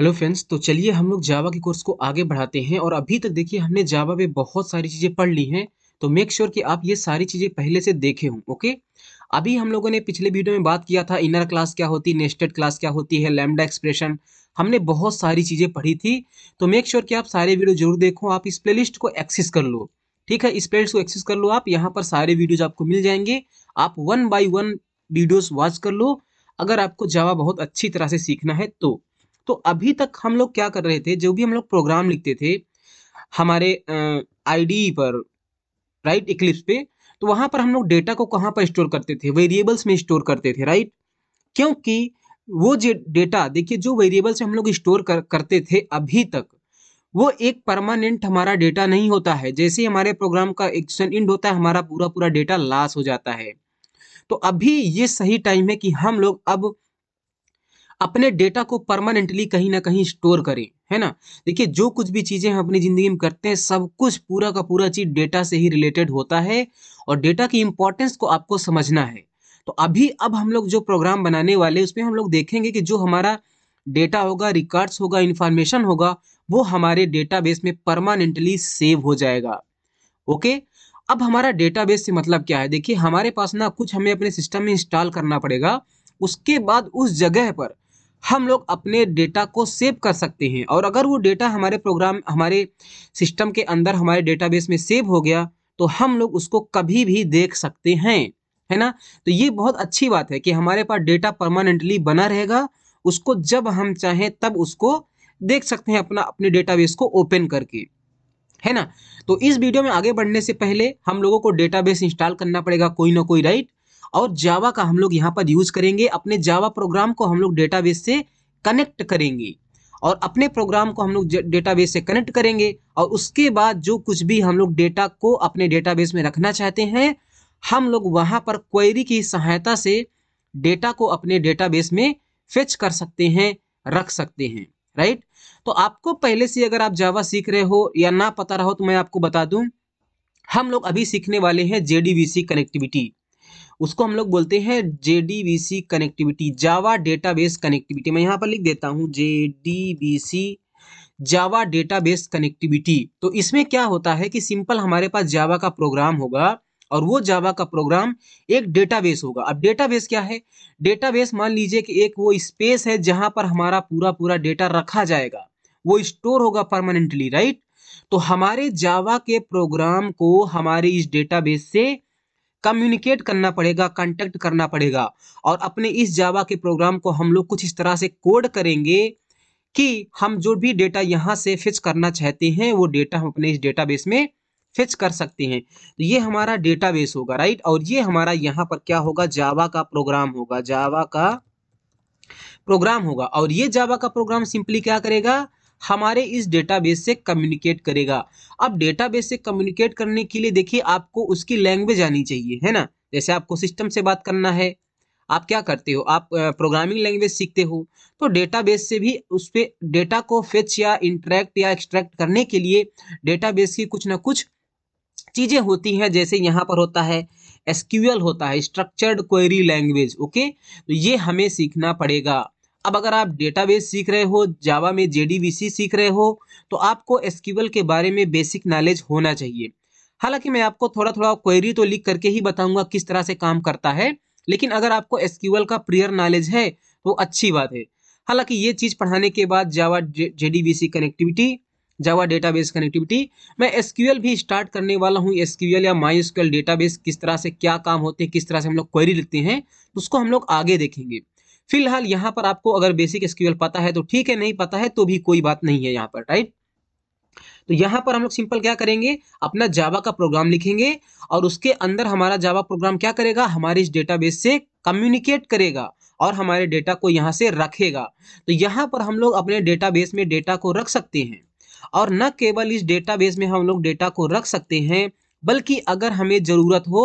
hello friends तो चलिए हम लोग जावा के कोर्स को आगे बढ़ाते हैं और अभी तक देखिए हमने जावा में बहुत सारी चीज़ें पढ़ ली हैं तो मेक श्योर sure कि आप ये सारी चीज़ें पहले से देखे हों ओके अभी हम लोगों ने पिछले वीडियो में बात किया था इनर क्लास क्या होती है नेस्टेड क्लास क्या होती है लैमडा एक्सप्रेशन हमने बहुत सारी चीज़ें पढ़ी थी तो मेक श्योर sure कि आप सारे वीडियो जरूर देखो आप इस प्ले को एक्सेस कर लो ठीक है इस प्ले को एक्सेस कर लो आप यहाँ पर सारे वीडियोज आपको मिल जाएंगे आप one by one videos watch कर लो अगर आपको जावा बहुत अच्छी तरह से सीखना है तो तो अभी तक हम लोग क्या कर रहे थे जो भी हम लोग प्रोग्राम लिखते थे हमारे आई पर राइट इक्लिप्स पे तो वहां पर हम लोग डेटा को कहाँ पर स्टोर करते थे वेरिएबल्स में स्टोर करते थे राइट क्योंकि वो जो डेटा देखिए जो वेरिएबल्स हम लोग स्टोर कर, करते थे अभी तक वो एक परमानेंट हमारा डेटा नहीं होता है जैसे हमारे प्रोग्राम का एक्शन इंड होता है हमारा पूरा पूरा डेटा लॉस हो जाता है तो अभी ये सही टाइम है कि हम लोग अब अपने डेटा को परमानेंटली कहीं ना कहीं स्टोर करें है ना देखिए जो कुछ भी चीज़ें हम अपनी ज़िंदगी में करते हैं सब कुछ पूरा का पूरा चीज़ डेटा से ही रिलेटेड होता है और डेटा की इंपॉर्टेंस को आपको समझना है तो अभी अब हम लोग जो प्रोग्राम बनाने वाले उसमें हम लोग देखेंगे कि जो हमारा डेटा होगा रिकॉर्ड्स होगा इन्फॉर्मेशन होगा वो हमारे डेटाबेस में परमानेंटली सेव हो जाएगा ओके अब हमारा डेटाबेस से मतलब क्या है देखिए हमारे पास ना कुछ हमें अपने सिस्टम में इंस्टॉल करना पड़ेगा उसके बाद उस जगह पर हम लोग अपने डेटा को सेव कर सकते हैं और अगर वो डेटा हमारे प्रोग्राम हमारे सिस्टम के अंदर हमारे डेटाबेस में सेव हो गया तो हम लोग उसको कभी भी देख सकते हैं है ना तो ये बहुत अच्छी बात है कि हमारे पास डेटा परमानेंटली बना रहेगा उसको जब हम चाहें तब उसको देख सकते हैं अपना अपने डेटाबेस को ओपन करके है ना तो इस वीडियो में आगे बढ़ने से पहले हम लोगों को डेटाबेस इंस्टॉल करना पड़ेगा कोई ना कोई राइट और जावा का हम लोग यहाँ पर यूज करेंगे अपने जावा प्रोग्राम को हम लोग डेटाबेस से कनेक्ट करेंगे और अपने प्रोग्राम को हम लोग डेटाबेस से कनेक्ट करेंगे और उसके बाद जो कुछ भी हम लोग डेटा को अपने डेटाबेस में रखना चाहते हैं हम लोग वहाँ पर क्वेरी की सहायता से डेटा को अपने डेटाबेस में फेच कर सकते हैं रख सकते हैं राइट तो आपको पहले से अगर आप जावा सीख रहे हो या ना पता रहो तो मैं आपको बता दूं हम लोग अभी सीखने वाले हैं जेडीबीसी कनेक्टिविटी उसको हम लोग बोलते हैं J connectivity Java database connectivity मैं यहाँ पर लिख देता हूँ जे जावा डेटाबेस कनेक्टिविटी तो इसमें क्या होता है कि सिंपल हमारे पास जावा का प्रोग्राम होगा और वो जावा का प्रोग्राम एक डेटाबेस होगा अब डेटाबेस क्या है डेटाबेस मान लीजिए कि एक वो स्पेस है जहां पर हमारा पूरा पूरा डेटा रखा जाएगा वो स्टोर होगा परमानेंटली राइट तो हमारे जावा के प्रोग्राम को हमारे इस डेटाबेस से कम्युनिकेट करना पड़ेगा कॉन्टेक्ट करना पड़ेगा और अपने इस जावा के प्रोग्राम को हम लोग कुछ इस तरह से कोड करेंगे कि हम जो भी डेटा यहाँ से फिच करना चाहते हैं वो डेटा हम अपने इस डेटा में फिच कर सकते हैं तो ये हमारा डेटाबेस होगा राइट और ये हमारा यहाँ पर क्या होगा जावा का प्रोग्राम होगा जावा का प्रोग्राम होगा और ये जावा का प्रोग्राम सिंपली क्या करेगा हमारे इस डेटाबेस से कम्युनिकेट करेगा अब डेटाबेस से कम्युनिकेट करने के लिए देखिए आपको उसकी लैंग्वेज आनी चाहिए है ना जैसे आपको सिस्टम से बात करना है आप क्या करते हो आप प्रोग्रामिंग लैंग्वेज सीखते हो तो डेटाबेस से भी उस पर डेटा को फेच या इंट्रैक्ट या एक्सट्रैक्ट करने के लिए डेटाबेस की कुछ ना कुछ चीज़ें होती हैं जैसे यहाँ पर होता है एसक्यूएल होता है स्ट्रक्चर्ड क्वेरी लैंग्वेज ओके तो ये हमें सीखना पड़ेगा अब अगर आप डेटाबेस सीख रहे हो जावा में जे सीख रहे हो तो आपको एसक्यूएल के बारे में बेसिक नॉलेज होना चाहिए हालांकि मैं आपको थोड़ा थोड़ा क्वेरी तो लिख करके ही बताऊंगा किस तरह से काम करता है लेकिन अगर आपको एसक्यूएल का प्रियर नॉलेज है तो अच्छी बात है हालांकि ये चीज़ पढ़ाने के बाद Java J connectivity Java database connectivity मैं एसक्यूएल भी स्टार्ट करने वाला हूँ एसक्यूएल या माई एसक्यूएल डेटाबेस किस तरह से क्या काम होते हैं किस तरह से हम लोग क्वेरी लिखते हैं उसको हम लोग आगे देखेंगे फिलहाल यहाँ पर आपको अगर बेसिक एसक्यूएल पता है तो ठीक है नहीं पता है तो भी कोई बात नहीं है यहाँ पर राइट तो यहाँ पर हम लोग सिंपल क्या करेंगे अपना जावा का प्रोग्राम लिखेंगे और उसके अंदर हमारा जावा प्रोग्राम क्या करेगा हमारे इस डेटाबेस से कम्युनिकेट करेगा और हमारे डेटा को यहाँ से रखेगा तो यहाँ पर हम लोग अपने डेटाबेस में डेटा को रख सकते हैं और न केवल इस डेटाबेस में हम लोग डेटा को रख सकते हैं बल्कि अगर हमें ज़रूरत हो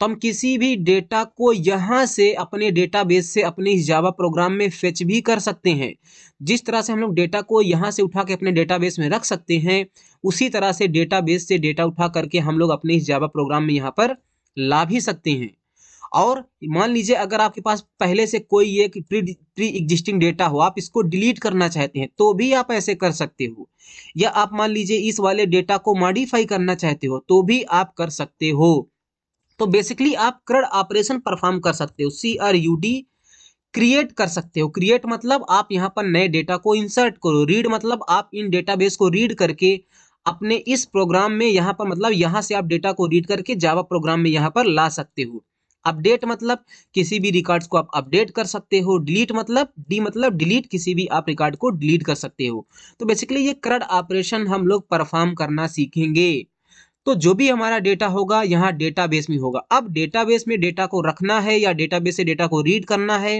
तो हम किसी भी डेटा को यहाँ से अपने डेटाबेस से अपने जावा प्रोग्राम में फेच भी कर सकते हैं जिस तरह से हम लोग डेटा को यहाँ से उठा के अपने डेटाबेस में रख सकते हैं उसी तरह से डेटाबेस से डेटा उठा करके हम लोग अपने जावा प्रोग्राम में यहाँ पर ला भी सकते हैं और मान लीजिए अगर आपके पास पहले से कोई एक प्री प्री एग्जिस्टिंग डेटा हो आप इसको डिलीट करना चाहते हैं तो भी आप ऐसे कर सकते हो या आप मान लीजिए इस वाले डेटा को मॉडिफाई करना चाहते हो तो भी आप कर सकते हो तो बेसिकली आप क्रड ऑपरेशन परफॉर्म कर सकते हो C R U D create कर सकते हो क्रिएट मतलब आप यहाँ पर नए डेटा को इंसर्ट करो रीड मतलब आप इन डेटाबेस को रीड करके अपने इस प्रोग्राम में यहाँ पर मतलब यहाँ से आप डेटा को रीड करके जावा प्रोग्राम में यहाँ पर ला सकते हो अपडेट मतलब किसी भी रिकॉर्ड्स को आप अपडेट कर सकते हो डिलीट मतलब डी मतलब डिलीट किसी भी आप रिकॉर्ड को डिलीट कर सकते हो तो बेसिकली ये करड ऑपरेशन हम लोग परफॉर्म करना सीखेंगे तो जो भी हमारा डेटा होगा यहाँ डेटाबेस में होगा अब डेटाबेस में डेटा को रखना है या डेटाबेस से डेटा को रीड करना है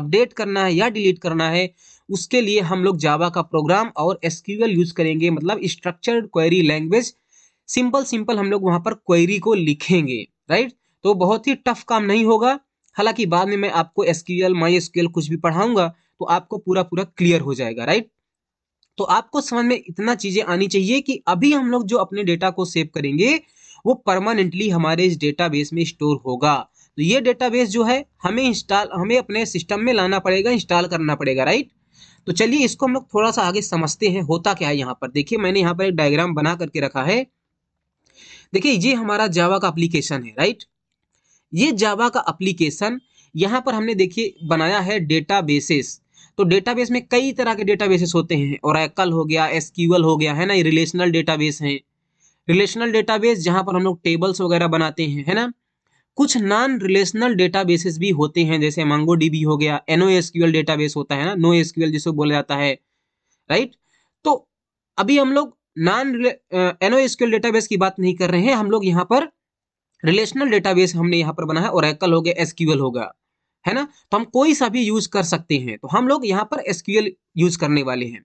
अपडेट करना है या डिलीट करना है उसके लिए हम लोग जावा का प्रोग्राम और एसक्यूएल यूज करेंगे मतलब structured query language simple simple हम लोग वहां पर क्वेरी को लिखेंगे राइट तो बहुत ही टफ काम नहीं होगा हालांकि बाद में मैं आपको एसक्यूएल माई एसक्यूएल कुछ भी पढ़ाऊंगा तो आपको पूरा पूरा क्लियर हो जाएगा राइट तो आपको समझ में इतना चीजें आनी चाहिए कि अभी हम लोग जो अपने डेटा को सेव करेंगे वो परमानेंटली हमारे इस डेटाबेस में स्टोर होगा तो ये डेटाबेस जो है हमें इंस्टॉल हमें अपने सिस्टम में लाना पड़ेगा इंस्टॉल करना पड़ेगा राइट तो चलिए इसको हम लोग थोड़ा सा आगे समझते हैं होता क्या है यहाँ पर देखिए मैंने यहाँ पर एक डायग्राम बना करके रखा है देखिए ये हमारा जावा का अप्लीकेशन है राइट ये जावा का अप्लीकेशन यहाँ पर हमने देखिए बनाया है डेटा बेसिस तो डेटाबेस में कई तरह के डेटाबेसेस होते हैं एक्ल हो गया एस हो गया है ना ये रिलेशनल डेटाबेस हैं रिलेशनल डेटाबेस जहाँ पर हम लोग टेबल्स वगैरह बनाते हैं है ना कुछ नॉन रिलेशनल डेटाबेसेस भी होते हैं जैसे मंगो डीबी हो गया एनओ डेटा डेटाबेस होता है ना नो एसक्यूएल जिसको बोला जाता है राइट तो अभी हम लोग नॉन एनओ एसक्यूएल डेटाबेस की बात नहीं कर रहे हैं हम लोग यहाँ पर रिलेशनल डेटाबेस हमने यहाँ पर बना है एक्ल हो गया एसक्यूएल होगा है ना तो हम कोई सा भी यूज कर सकते हैं तो हम लोग यहाँ पर एसक्यूएल यूज करने वाले हैं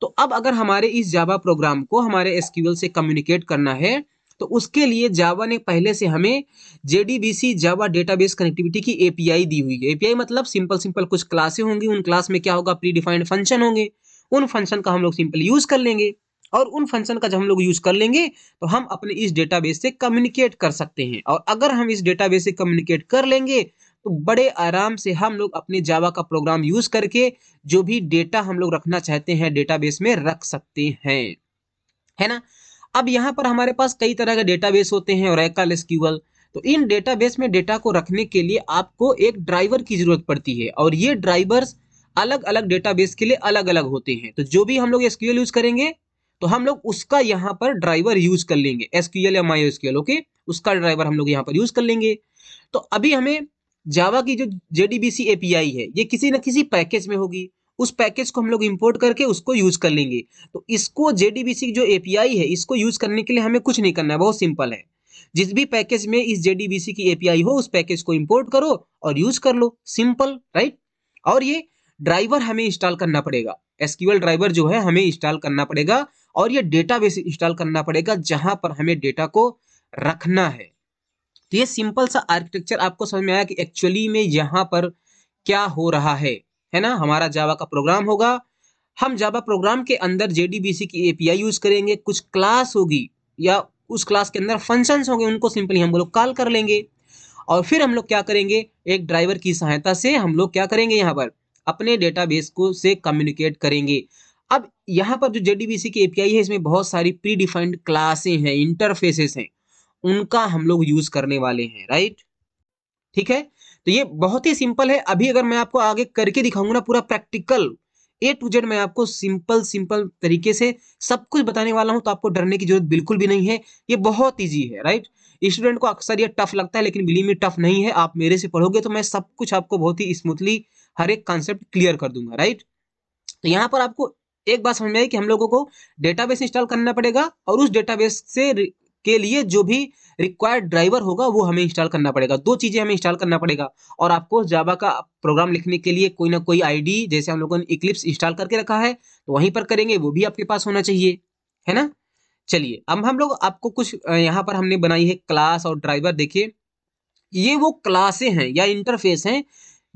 तो अब अगर हमारे इस जावा प्रोग्राम को हमारे एसक्यूएल से कम्युनिकेट करना है तो उसके लिए जावा ने पहले से हमें सी जावा डेटाबेस कनेक्टिविटी की एपीआई दी हुई है एपीआई मतलब सिंपल सिंपल कुछ क्लासे होंगी उन क्लास में क्या होगा प्री डिफाइंड फंक्शन होंगे उन फंक्शन का हम लोग सिंपल यूज कर लेंगे और उन फंक्शन का जब हम लोग यूज़ कर लेंगे तो हम अपने इस डेटाबेस से कम्युनिकेट कर सकते हैं और अगर हम इस डेटाबेस से कम्युनिकेट कर लेंगे तो बड़े आराम से हम लोग अपने जावा का प्रोग्राम यूज़ करके जो भी डेटा हम लोग रखना चाहते हैं डेटाबेस में रख सकते हैं है ना अब यहाँ पर हमारे पास कई तरह के डेटाबेस होते हैं और एकल एसक्यूएल तो इन डेटाबेस में डेटा को रखने के लिए आपको एक ड्राइवर की ज़रूरत पड़ती है और ये ड्राइवर्स अलग अलग डेटाबेस के लिए अलग अलग होते हैं तो जो भी हम लोग एसक्यूएल यूज़ करेंगे तो हम लोग उसका यहाँ पर ड्राइवर यूज कर लेंगे एसक्यूएल या माई ओके उसका ड्राइवर हम लोग यहाँ पर यूज कर लेंगे तो अभी हमें जावा की जो जेडीबीसी एपीआई है ये किसी न किसी पैकेज में होगी उस पैकेज को हम लोग इंपोर्ट करके उसको यूज कर लेंगे तो इसको सी जो एपीआई है इसको यूज करने के लिए हमें कुछ नहीं करना है बहुत सिंपल है जिस भी पैकेज में इस सी की एपीआई हो उस पैकेज को इम्पोर्ट करो और यूज कर लो सिंपल राइट और ये ड्राइवर हमें इंस्टॉल करना पड़ेगा एसक्यूएल ड्राइवर जो है हमें इंस्टॉल करना पड़ेगा और ये डेटाबेस इंस्टॉल करना पड़ेगा जहां पर हमें डेटा को रखना है तो ये सिंपल सा आर्किटेक्चर आपको समझ में आया कि एक्चुअली में यहाँ पर क्या हो रहा है है ना हमारा जावा का प्रोग्राम होगा हम जावा प्रोग्राम के अंदर जे की ए यूज करेंगे कुछ क्लास होगी या उस क्लास के अंदर फंक्शंस होंगे उनको सिंपली हम लोग कॉल कर लेंगे और फिर हम लोग क्या करेंगे एक ड्राइवर की सहायता से हम लोग क्या करेंगे यहाँ पर अपने डेटाबेस को से कम्युनिकेट करेंगे अब यहाँ पर जो जेडीबीसी की एपीआई है इसमें बहुत सारी प्री डिफाइंड क्लासें हैं इंटरफेसेस हैं उनका हम लोग यूज करने वाले हैं राइट ठीक है तो ये बहुत ही सिंपल है अभी अगर मैं आपको आगे करके दिखाऊंगा ना पूरा प्रैक्टिकल ए टू जेड मैं आपको सिंपल सिंपल तरीके से सब कुछ बताने वाला हूं तो आपको डरने की जरूरत बिल्कुल भी नहीं है ये बहुत ईजी है राइट स्टूडेंट को अक्सर ये टफ लगता है लेकिन बिली में टफ नहीं है आप मेरे से पढ़ोगे तो मैं सब कुछ आपको बहुत ही स्मूथली हर एक कॉन्सेप्ट क्लियर कर दूंगा राइट तो यहाँ पर आपको एक बात समझ में आई कि हम लोगों को डेटाबेस इंस्टॉल करना पड़ेगा और उस डेटाबेस से के लिए जो भी रिक्वायर्ड ड्राइवर होगा वो हमें इंस्टॉल करना पड़ेगा दो चीज़ें हमें इंस्टॉल करना पड़ेगा और आपको जावा का प्रोग्राम लिखने के लिए कोई ना कोई आईडी जैसे हम लोगों ने इक्लिप्स इंस्टॉल करके रखा है तो वहीं पर करेंगे वो भी आपके पास होना चाहिए है ना चलिए अब हम लोग आपको कुछ यहाँ पर हमने बनाई है क्लास और ड्राइवर देखिए ये वो क्लासे हैं या इंटरफेस हैं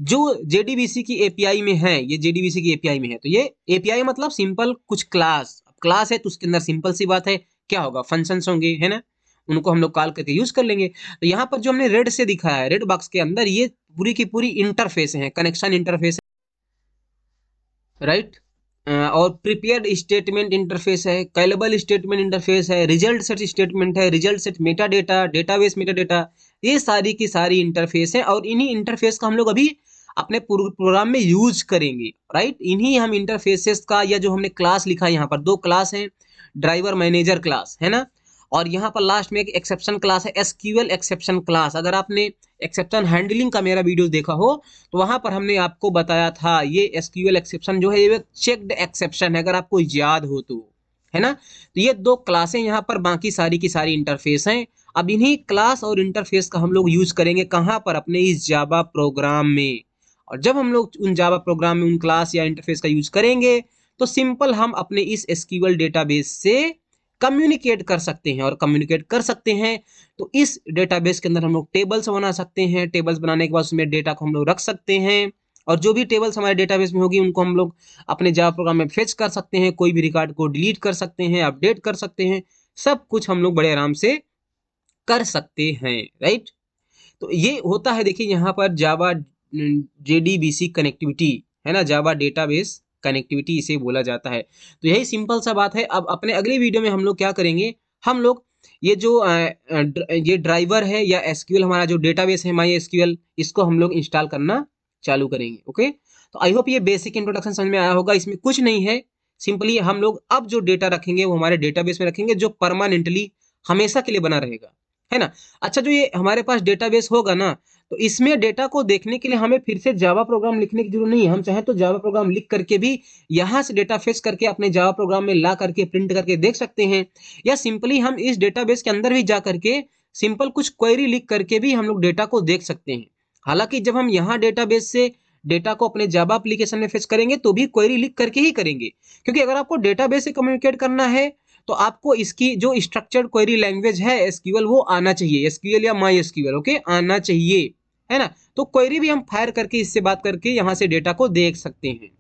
जो जेडीबीसी की एपीआई में है ये जेडीबीसी की एपीआई में है तो ये एपीआई मतलब सिंपल कुछ क्लास क्लास है तो उसके अंदर सिंपल सी बात है क्या होगा फंक्शंस होंगे है ना उनको हम लोग कॉल करके यूज कर लेंगे तो यहाँ पर जो हमने रेड से दिखाया है रेड बॉक्स के अंदर ये पूरी की पूरी इंटरफेस है कनेक्शन इंटरफेस राइट और प्रिपेयर्ड स्टेटमेंट इंटरफेस है कैलेबल स्टेटमेंट इंटरफेस है रिजल्ट सेट स्टेटमेंट है result set meta data base meta data ये सारी की सारी इंटरफेस है और इन्हीं इंटरफेस का हम लोग अभी अपने प्रोग्राम में यूज करेंगे राइट इन्हीं हम इंटरफेसेस का या जो हमने क्लास लिखा है यहाँ पर दो क्लास हैं ड्राइवर मैनेजर क्लास है ना और यहाँ पर लास्ट में एक एक्सेप्शन क्लास है एस एक्सेप्शन क्लास अगर आपने एक्सेप्शन हैंडलिंग का मेरा वीडियो देखा हो तो वहाँ पर हमने आपको बताया था ये एस एक्सेप्शन जो है ये चेकड एक्सेप्शन है अगर आपको याद हो तो है ना तो ये दो क्लासें यहाँ पर बाकी सारी की सारी इंटरफेस हैं अब इन्हीं क्लास और इंटरफेस का हम लोग यूज करेंगे कहाँ पर अपने इस जावा प्रोग्राम में और जब हम लोग उन जावा प्रोग्राम में उन क्लास या इंटरफेस का यूज करेंगे तो सिंपल हम अपने इस एसक्यूएल डेटाबेस से कम्युनिकेट कर सकते हैं और कम्युनिकेट कर सकते हैं तो इस डेटाबेस के अंदर हम लोग टेबल्स बना सकते हैं टेबल्स बनाने के बाद उसमें डेटा को हम लोग रख सकते हैं और जो भी टेबल्स हमारे डेटाबेस में होगी उनको हम लोग अपने जावा प्रोग्राम में फेच कर सकते हैं कोई भी रिकॉर्ड को डिलीट कर सकते हैं अपडेट कर सकते हैं सब कुछ हम लोग बड़े आराम से कर सकते हैं राइट तो ये होता है देखिए यहाँ पर जावा जे कनेक्टिविटी है ना जावा डेटाबेस कनेक्टिविटी इसे बोला जाता है तो यही सिंपल सा बात है अब अपने अगले वीडियो में हम लोग क्या करेंगे हम लोग ये जो ये ड्राइवर है या एसक्यूएल हमारा जो डेटाबेस है माई एसक्यूएल इसको हम लोग इंस्टॉल करना चालू करेंगे ओके तो आई होप ये बेसिक इंट्रोडक्शन समझ में आया होगा इसमें कुछ नहीं है सिंपली हम लोग अब जो डेटा रखेंगे वो हमारे डेटाबेस में रखेंगे जो परमानेंटली हमेशा के लिए बना रहेगा है ना अच्छा जो ये हमारे पास डेटाबेस होगा ना तो इसमें डेटा को देखने के लिए हमें फिर से जावा प्रोग्राम लिखने की जरूरत नहीं है हम चाहे तो जावा प्रोग्राम लिख करके भी यहाँ से डेटा फेस करके अपने जावा प्रोग्राम में ला करके प्रिंट करके देख सकते हैं या सिंपली हम इस डेटाबेस के अंदर भी जा करके सिंपल कुछ क्वेरी लिख करके भी हम लोग डेटा को देख सकते हैं हालांकि जब हम यहाँ डेटा से डेटा को अपने जावा एप्लीकेशन में फेस करेंगे तो भी क्वेरी लिख करके ही करेंगे क्योंकि अगर आपको डेटा से कम्युनिकेट करना है तो आपको इसकी जो स्ट्रक्चर्ड क्वेरी लैंग्वेज है एसक्यूएल वो आना चाहिए एसक्यूएल या माई एसक्यूएल ओके आना चाहिए है ना तो क्वेरी भी हम फायर करके इससे बात करके यहाँ से डेटा को देख सकते हैं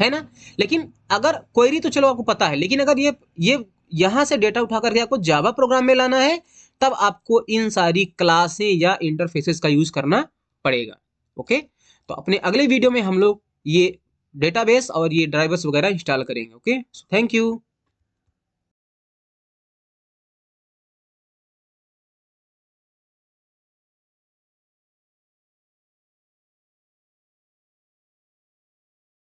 है ना लेकिन अगर क्वेरी तो चलो आपको पता है लेकिन अगर ये ये यहाँ से डेटा उठा करके आपको जावा प्रोग्राम में लाना है तब आपको इन सारी क्लासें या इंटरफेसेस का यूज़ करना पड़ेगा ओके तो अपने अगले वीडियो में हम लोग ये डेटाबेस और ये ड्राइवर्स वगैरह इंस्टॉल करेंगे ओके थैंक यू